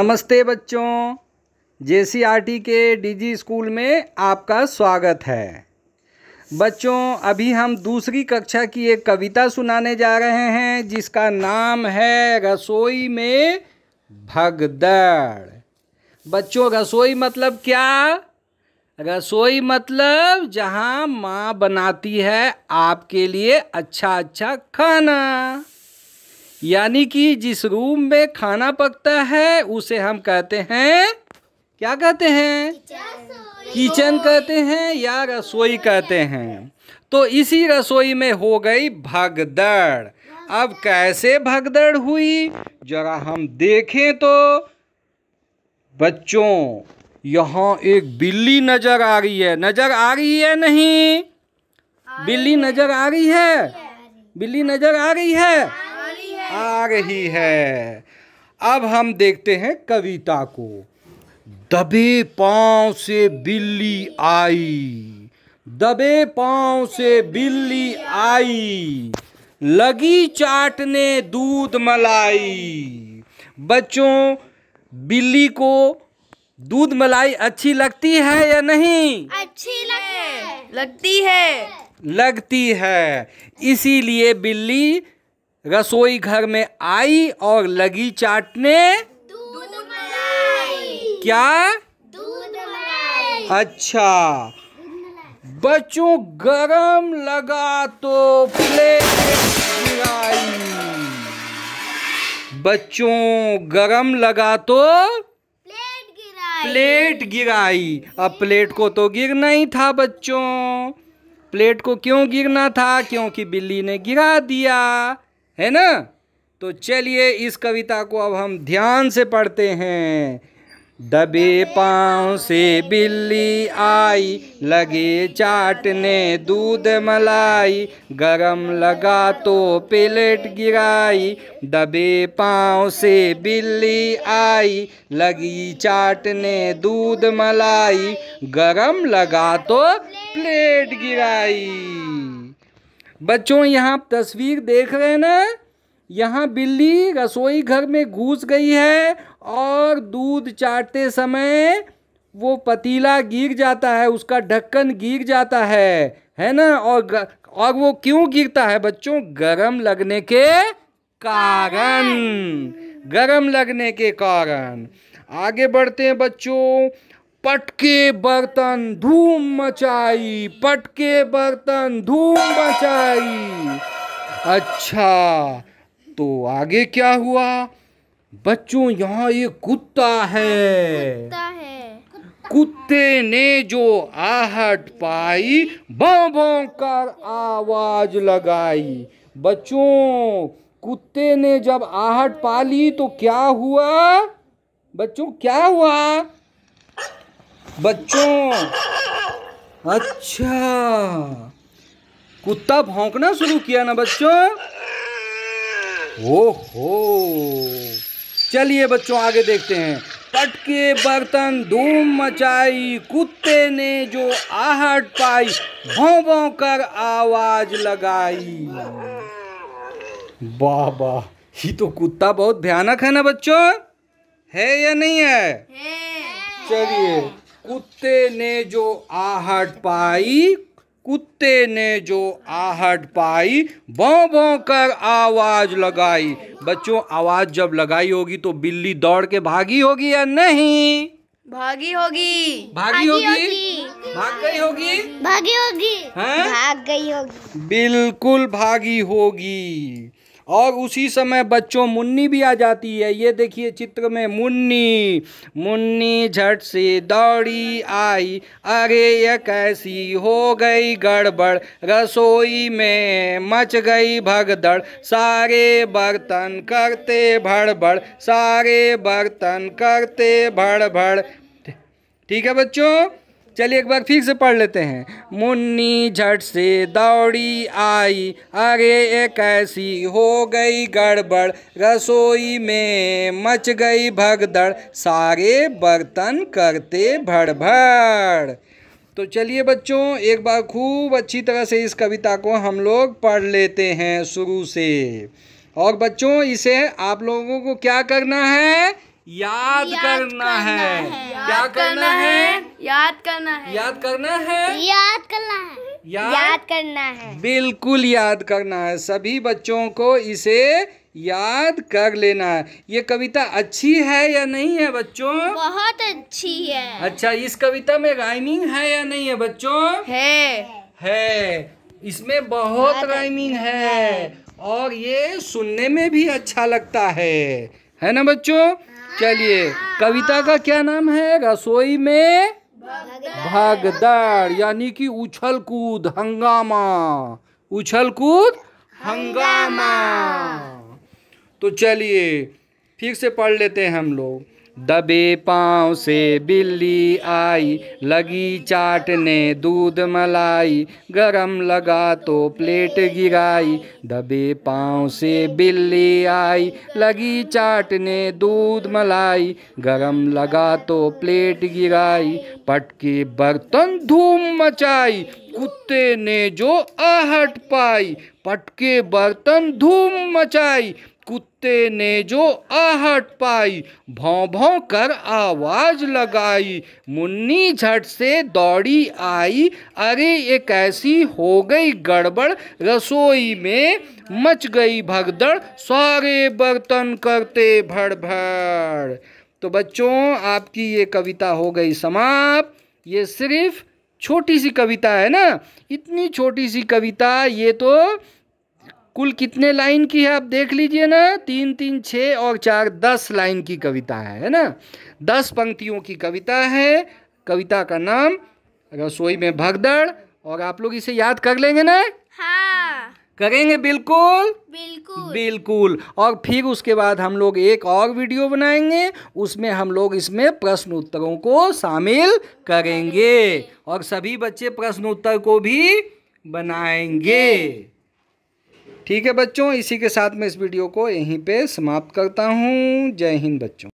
नमस्ते बच्चों जे के डीजी स्कूल में आपका स्वागत है बच्चों अभी हम दूसरी कक्षा की एक कविता सुनाने जा रहे हैं जिसका नाम है रसोई में भगदड़ बच्चों रसोई मतलब क्या रसोई मतलब जहाँ माँ बनाती है आपके लिए अच्छा अच्छा खाना यानी कि जिस रूम में खाना पकता है उसे हम कहते हैं क्या कहते हैं किचन कहते हैं या रसोई कहते हैं तो इसी रसोई में हो गई भगदड़ अब कैसे भगदड़ हुई जरा हम देखें तो बच्चों यहाँ एक बिल्ली नजर आ रही है नजर आ रही है नहीं बिल्ली नजर आ रही है बिल्ली नजर आ रही है आ रही है अब हम देखते हैं कविता को दबे पाँव से बिल्ली आई दबे पांव से बिल्ली आई लगी चाटने दूध मलाई बच्चों बिल्ली को दूध मलाई अच्छी लगती है या नहीं अच्छी लगती है लगती है इसीलिए बिल्ली रसोई घर में आई और लगी चाटने क्या अच्छा बच्चों गरम लगा तो प्लेट गिराई बच्चों गरम लगा तो प्लेट गिराई प्लेट गिराई अब प्लेट को तो गिरना ही था बच्चों प्लेट को क्यों गिरना था क्योंकि बिल्ली ने गिरा दिया है ना तो चलिए इस कविता को अब हम ध्यान से पढ़ते हैं दबे पाँव से बिल्ली आई लगे चाटने दूध मलाई गरम लगा तो प्लेट गिराई दबे पाँव से बिल्ली आई लगी चाटने दूध मलाई गरम लगा तो प्लेट गिराई बच्चों यहाँ तस्वीर देख रहे हैं ना यहाँ बिल्ली रसोई घर में घुस गई है और दूध चाटते समय वो पतीला गिर जाता है उसका ढक्कन गिर जाता है है ना और और वो क्यों गिरता है बच्चों गरम लगने के कारण गरम लगने के कारण आगे बढ़ते हैं बच्चों पटके बर्तन धूम मचाई पटके बर्तन धूम मचाई अच्छा तो आगे क्या हुआ बच्चों यहाँ ये कुत्ता है कुत्ते ने जो आहट पाई बौ बौ कर आवाज लगाई बच्चों कुत्ते ने जब आहट पाली तो क्या हुआ बच्चों क्या हुआ बच्चों अच्छा कुत्ता भौंकना शुरू किया ना बच्चों ओहो चलिए बच्चों आगे देखते हैं पटके बर्तन धूम मचाई कुत्ते ने जो आहट पाई भौं भौं कर आवाज लगाई वाह वाह ये तो कुत्ता बहुत भयानक है ना बच्चों है या नहीं है। चलिए कुत्ते ने जो आहट पाई कुत्ते ने जो आहट पाई भों बौ कर आवाज लगाई बच्चों आवाज जब लगाई होगी तो बिल्ली दौड़ के भागी होगी या नहीं भागी होगी भागी होगी भाग गई होगी भागी होगी भाग गई होगी बिल्कुल भागी होगी और उसी समय बच्चों मुन्नी भी आ जाती है ये देखिए चित्र में मुन्नी मुन्नी झट से दौड़ी आई अरे ये कैसी हो गई गड़बड़ रसोई में मच गई भगदड़ सारे बर्तन करते भड़बड़ सारे बर्तन करते भड़बड़ ठीक है बच्चों चलिए एक बार फिर से पढ़ लेते हैं मुन्नी झट से दौड़ी आई अरे एक कैसी हो गई गड़बड़ रसोई में मच गई भगदड़ सारे बर्तन करते भड़ तो चलिए बच्चों एक बार खूब अच्छी तरह से इस कविता को हम लोग पढ़ लेते हैं शुरू से और बच्चों इसे आप लोगों को क्या करना है याद, याद करना, करना है, है। क्या करना है? याद करना है याद करना है याद करना है याद, याद करना है बिल्कुल याद करना है सभी बच्चों को इसे याद कर लेना है ये कविता अच्छी है या नहीं है बच्चों बहुत अच्छी है अच्छा इस कविता में राइमिंग है या नहीं है बच्चों है है इसमें बहुत राइमिंग है।, है और ये सुनने में भी अच्छा लगता है है ना बच्चों हाँ। चलिए कविता का क्या नाम है रसोई में भागदड़ यानी कि उछल कूद हंगामा उछल कूद हंगामा तो चलिए ठीक से पढ़ लेते हैं हम लोग दबे पाँव से बिल्ली आई लगी चाटने दूध मलाई गरम लगा तो प्लेट गिराई दबे पाँव से बिल्ली आई लगी चाटने दूध मलाई गरम लगा तो प्लेट गिराई पटके बर्तन धूम मचाई कुत्ते ने जो आहट पाई पटके बर्तन धूम मचाई कुत्ते ने जो आहट पाई भौं भौं कर आवाज लगाई मुन्नी झट से दौड़ी आई अरे ये कैसी हो गई गड़बड़ रसोई में मच गई भगदड़ सारे बर्तन करते भड़ भड़ तो बच्चों आपकी ये कविता हो गई समाप्त ये सिर्फ छोटी सी कविता है ना इतनी छोटी सी कविता ये तो कुल कितने लाइन की है आप देख लीजिए ना तीन तीन छः और चार दस लाइन की कविता है है ना दस पंक्तियों की कविता है कविता का नाम रसोई में भगदड़ और आप लोग इसे याद कर लेंगे ना हाँ करेंगे बिल्कुल बिल्कुल बिल्कुल और फिर उसके बाद हम लोग एक और वीडियो बनाएंगे उसमें हम लोग इसमें प्रश्न उत्तरों को शामिल करेंगे और सभी बच्चे प्रश्न उत्तर को भी बनाएंगे ठीक है बच्चों इसी के साथ मैं इस वीडियो को यहीं पे समाप्त करता हूँ जय हिंद बच्चों